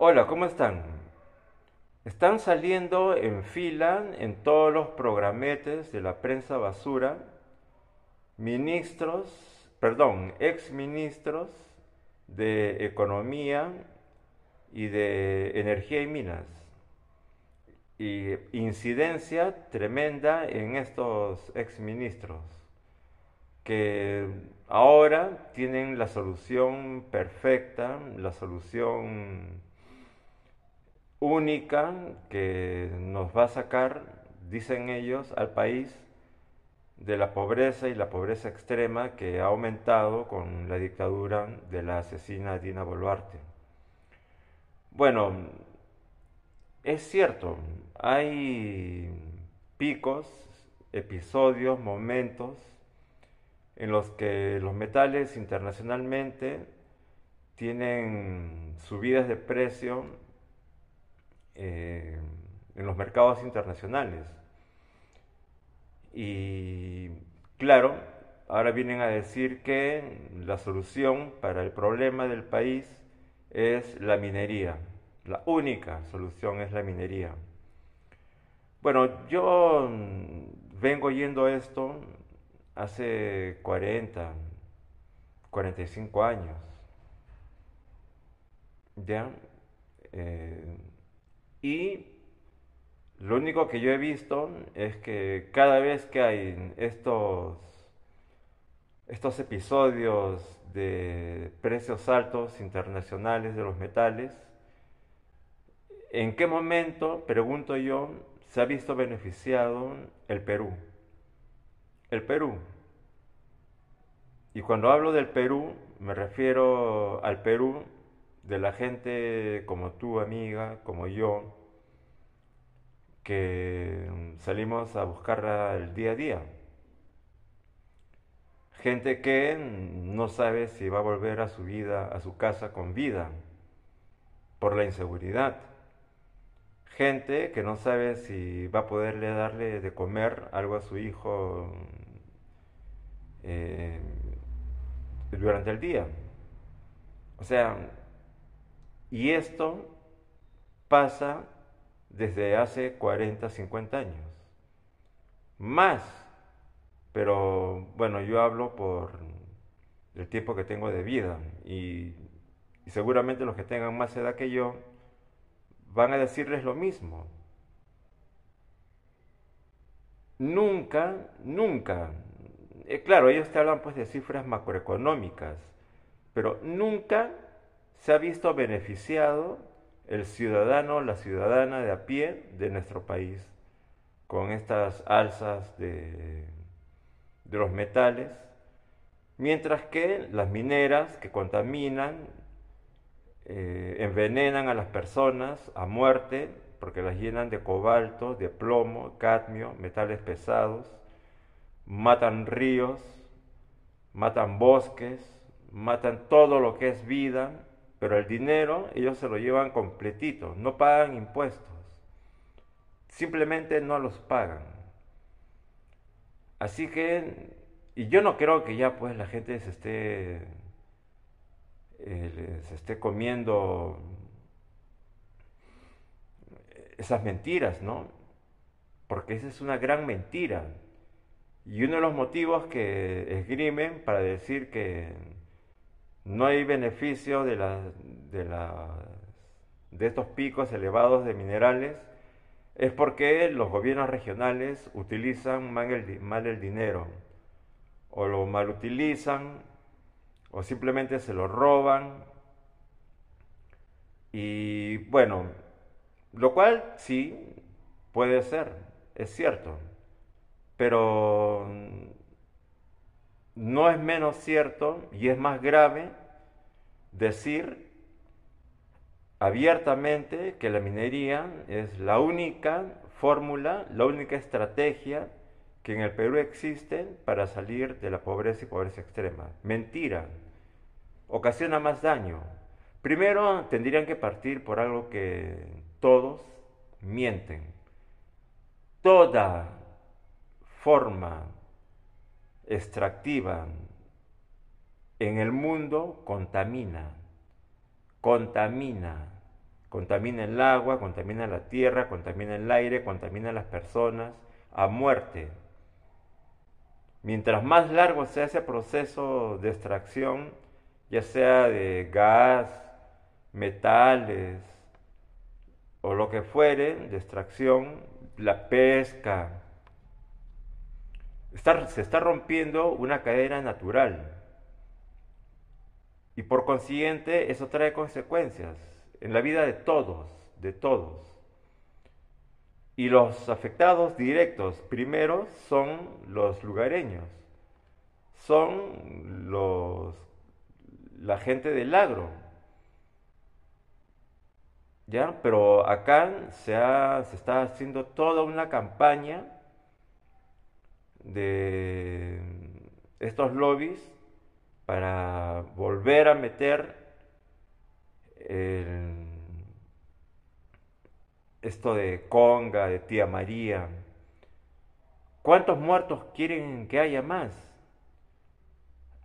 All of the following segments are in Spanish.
Hola, ¿cómo están? Están saliendo en fila en todos los programetes de la prensa basura ministros, perdón, exministros de Economía y de Energía y Minas. Y incidencia tremenda en estos exministros que ahora tienen la solución perfecta, la solución única que nos va a sacar, dicen ellos, al país de la pobreza y la pobreza extrema que ha aumentado con la dictadura de la asesina Dina Boluarte. Bueno, es cierto, hay picos, episodios, momentos en los que los metales internacionalmente tienen subidas de precio eh, en los mercados internacionales. Y claro, ahora vienen a decir que la solución para el problema del país es la minería. La única solución es la minería. Bueno, yo vengo oyendo esto hace 40, 45 años. ¿Ya? Eh, y lo único que yo he visto es que cada vez que hay estos, estos episodios de precios altos internacionales de los metales, ¿en qué momento, pregunto yo, se ha visto beneficiado el Perú? El Perú. Y cuando hablo del Perú, me refiero al Perú de la gente como tú, amiga, como yo, que mm, salimos a buscarla el día a día. Gente que mm, no sabe si va a volver a su vida, a su casa con vida, por la inseguridad. Gente que no sabe si va a poderle darle de comer algo a su hijo mm, eh, durante el día. O sea, y esto pasa desde hace 40, 50 años. Más, pero bueno, yo hablo por el tiempo que tengo de vida y, seguramente los que tengan más edad que yo van a decirles lo mismo. Nunca, nunca, eh, claro, ellos te hablan pues de cifras macroeconómicas, pero nunca se ha visto beneficiado el ciudadano, la ciudadana de a pie de nuestro país, con estas alzas de, los metales, mientras que las mineras que contaminan, eh, envenenan a las personas a muerte, porque las llenan de cobalto, de plomo, cadmio, metales pesados, matan ríos, matan bosques, matan todo lo que es vida pero el dinero ellos se lo llevan completito, no pagan impuestos. Simplemente no los pagan. Así que, y yo no creo que ya pues la gente se esté, eh, se esté comiendo esas mentiras, ¿no? Porque esa es una gran mentira. Y uno de los motivos que esgrimen para decir que no hay beneficio de, de, estos picos elevados de minerales, es porque los gobiernos regionales utilizan mal el, mal el dinero, o lo mal utilizan, o simplemente se lo roban. Y bueno, lo cual sí puede ser, es cierto, pero no es menos cierto y es más grave decir abiertamente que la minería es la única fórmula, la única estrategia que en el Perú existe para salir de la pobreza y pobreza extrema. Mentira. Ocasiona más daño. Primero tendrían que partir por algo que todos mienten. Toda forma extractiva en el mundo contamina, contamina, contamina el agua, contamina la tierra, contamina el aire, contamina las personas, a muerte. Mientras más largo sea ese proceso de extracción, ya sea de gas, metales o lo que fuere, de extracción, la pesca, se está rompiendo una cadena natural y por consiguiente eso trae consecuencias en la vida de todos, de todos. Y los afectados directos primero son los lugareños, son los, la gente del agro. ¿Ya? Pero acá se, ha, se está haciendo toda una campaña de estos lobbies para volver a meter esto de Conga, de Tía María. ¿Cuántos muertos quieren que haya más?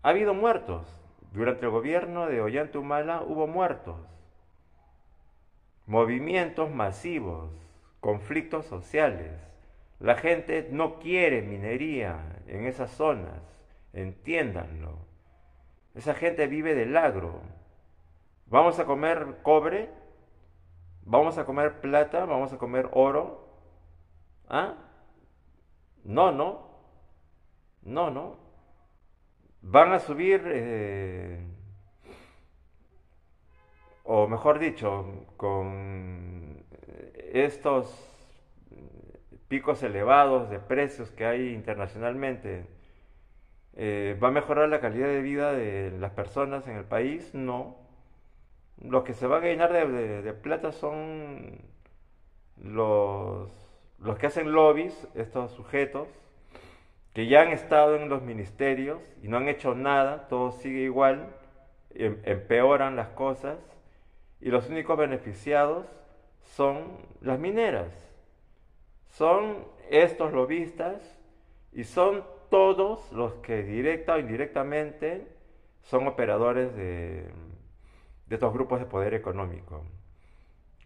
Ha habido muertos. Durante el gobierno de Ollanta hubo muertos. Movimientos masivos, conflictos sociales. La gente no quiere minería en esas zonas, entiéndanlo. Esa gente vive del agro. Vamos a comer cobre, vamos a comer plata, vamos a comer oro. ¿Ah? No, no. No, no. Van a subir, eh, o mejor dicho, con estos picos elevados de precios que hay internacionalmente eh, ¿Va a mejorar la calidad de vida de las personas en el país? No. Los que se van a llenar de, plata son los, los que hacen lobbies, estos sujetos, que ya han estado en los ministerios y no han hecho nada, todo sigue igual, em, empeoran las cosas y los únicos beneficiados son las mineras, son estos lobistas y son todos los que directa o indirectamente son operadores de, estos grupos de poder económico,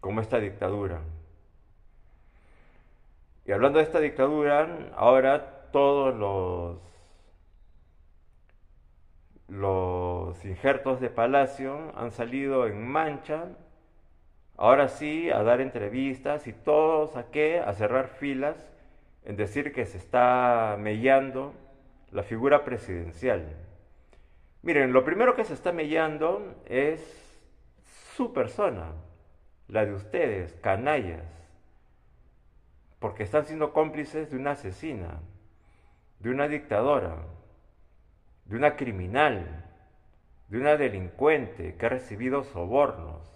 como esta dictadura. Y hablando de esta dictadura, ahora todos los, los injertos de Palacio han salido en mancha, ahora sí, a dar entrevistas y todos a qué, a cerrar filas en decir que se está mellando la figura presidencial. Miren, lo primero que se está mellando es su persona, la de ustedes, canallas, porque están siendo cómplices de una asesina, de una dictadora, de una criminal, de una delincuente que ha recibido sobornos.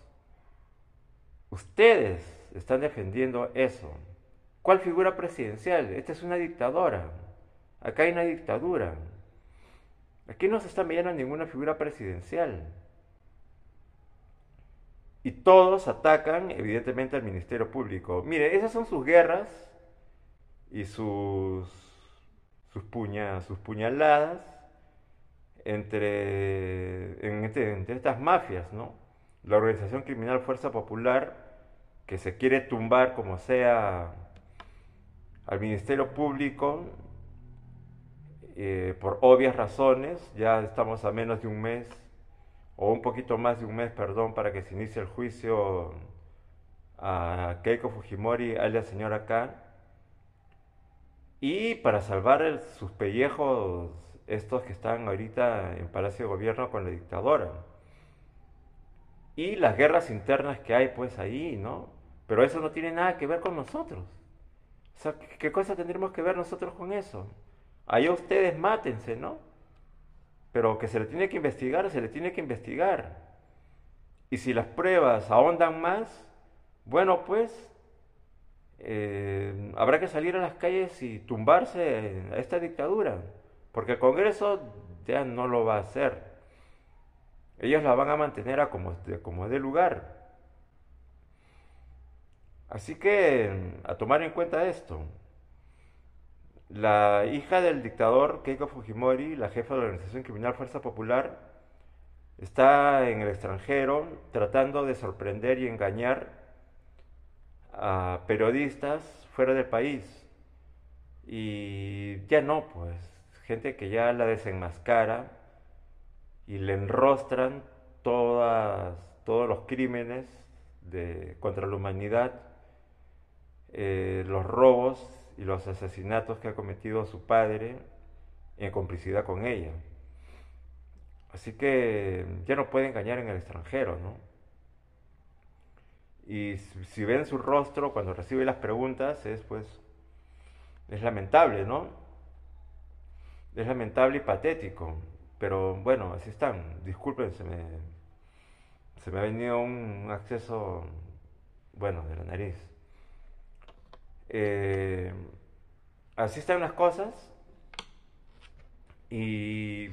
Ustedes están defendiendo eso. ¿Cuál figura presidencial? Esta es una dictadora. Acá hay una dictadura. Aquí no se está mirando ninguna figura presidencial. Y todos atacan, evidentemente, al Ministerio Público. Mire, esas son sus guerras y sus, sus, sus puñaladas entre, este, entre estas mafias, ¿no? La organización criminal Fuerza Popular, que se quiere tumbar como sea al Ministerio Público, eh, por obvias razones, ya estamos a menos de un mes, o un poquito más de un mes, perdón, para que se inicie el juicio a Keiko Fujimori, la señora Khan, Y para salvar sus pellejos, estos que están ahorita en Palacio de Gobierno con la dictadora. Y las guerras internas que hay pues ahí, ¿no? Pero eso no tiene nada que ver con nosotros. ¿qué cosa tendremos que ver nosotros con eso? Allá ustedes mátense, ¿no? Pero que se le tiene que investigar, se le tiene que investigar. Y si las pruebas ahondan más, bueno, pues eh, habrá que salir a las calles y tumbarse a esta dictadura, porque el Congreso ya no lo va a hacer. Ellos la van a mantener a como, es de lugar. Así que mm, a tomar en cuenta esto. La hija del dictador Keiko Fujimori, la jefa de la organización criminal Fuerza Popular, está en el extranjero tratando de sorprender y engañar a periodistas fuera del país. Y ya no, pues, gente que ya la desenmascara y le enrostran todos los crímenes contra la humanidad eh, los robos y los asesinatos que ha cometido su padre en complicidad con ella. Así que ya no puede engañar en el extranjero, ¿no? Y si ven su rostro cuando recibe las preguntas, es pues, es lamentable, ¿no? Es lamentable y patético, pero bueno, así están. Disculpen, se me, se me ha venido un acceso, bueno, de la nariz. Eh, así están las cosas. Y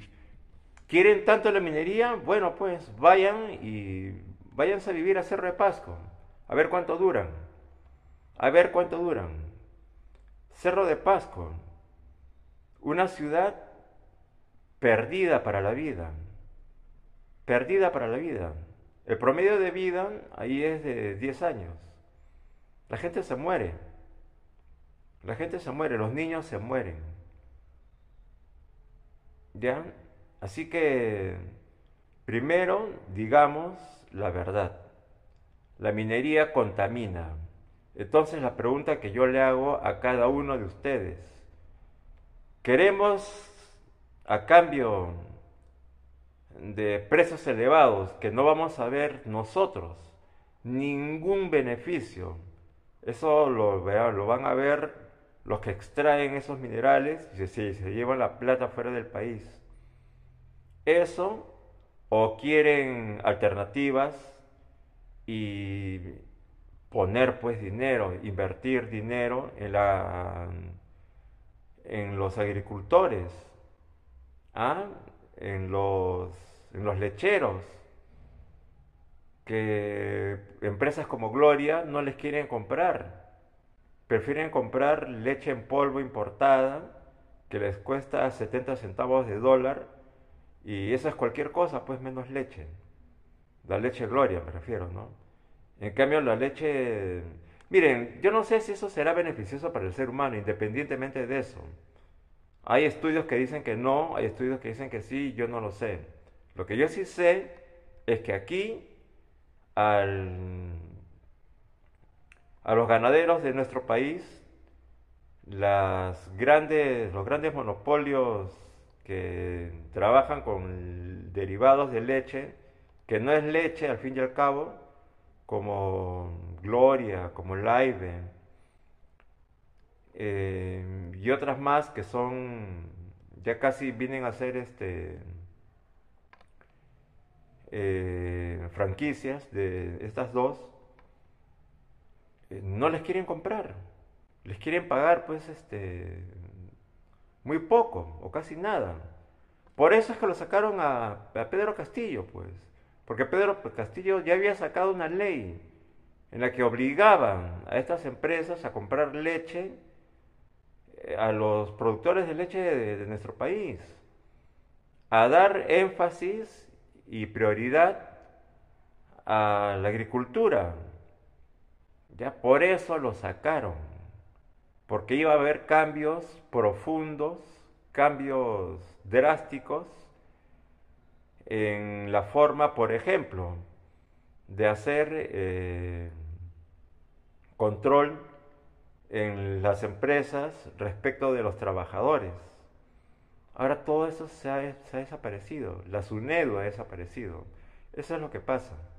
quieren tanto la minería, bueno, pues vayan y váyanse a vivir a Cerro de Pasco. A ver cuánto duran. A ver cuánto duran. Cerro de Pasco, una ciudad perdida para la vida. Perdida para la vida. El promedio de vida ahí es de 10 años. La gente se muere. La gente se muere, los niños se mueren. ¿Ya? Así que primero digamos la verdad. La minería contamina. Entonces la pregunta que yo le hago a cada uno de ustedes. ¿Queremos a cambio de precios elevados que no vamos a ver nosotros ningún beneficio? Eso lo, lo van a ver los que extraen esos minerales y se, llevan la plata fuera del país. Eso, o quieren alternativas y poner pues dinero, invertir dinero en, en los agricultores, ¿ah? en, en los lecheros, que empresas como Gloria no les quieren comprar prefieren comprar leche en polvo importada que les cuesta 70 centavos de dólar y eso es cualquier cosa, pues menos leche. La leche Gloria me refiero, ¿no? En cambio la leche... Miren, yo no sé si eso será beneficioso para el ser humano, independientemente de eso. Hay estudios que dicen que no, hay estudios que dicen que sí, yo no lo sé. Lo que yo sí sé es que aquí, al a los ganaderos de nuestro país, grandes, los grandes monopolios que trabajan con derivados de leche, que no es leche al fin y al cabo, como Gloria, como Laibe, eh, y otras más que son, ya casi vienen a ser este, eh, franquicias de estas dos eh, no les quieren comprar. Les quieren pagar pues este muy poco o casi nada. Por eso es que lo sacaron a, Pedro Castillo, pues. Porque Pedro Castillo ya había sacado una ley en la que obligaban a estas empresas a comprar leche eh, a los productores de leche de, nuestro país, a dar énfasis y prioridad a la agricultura, por eso lo sacaron, porque iba a haber cambios profundos, cambios drásticos en la forma, por ejemplo, de hacer eh, control en las empresas respecto de los trabajadores. Ahora todo eso se ha, se ha desaparecido, la SUNEDU ha desaparecido. Eso es lo que pasa.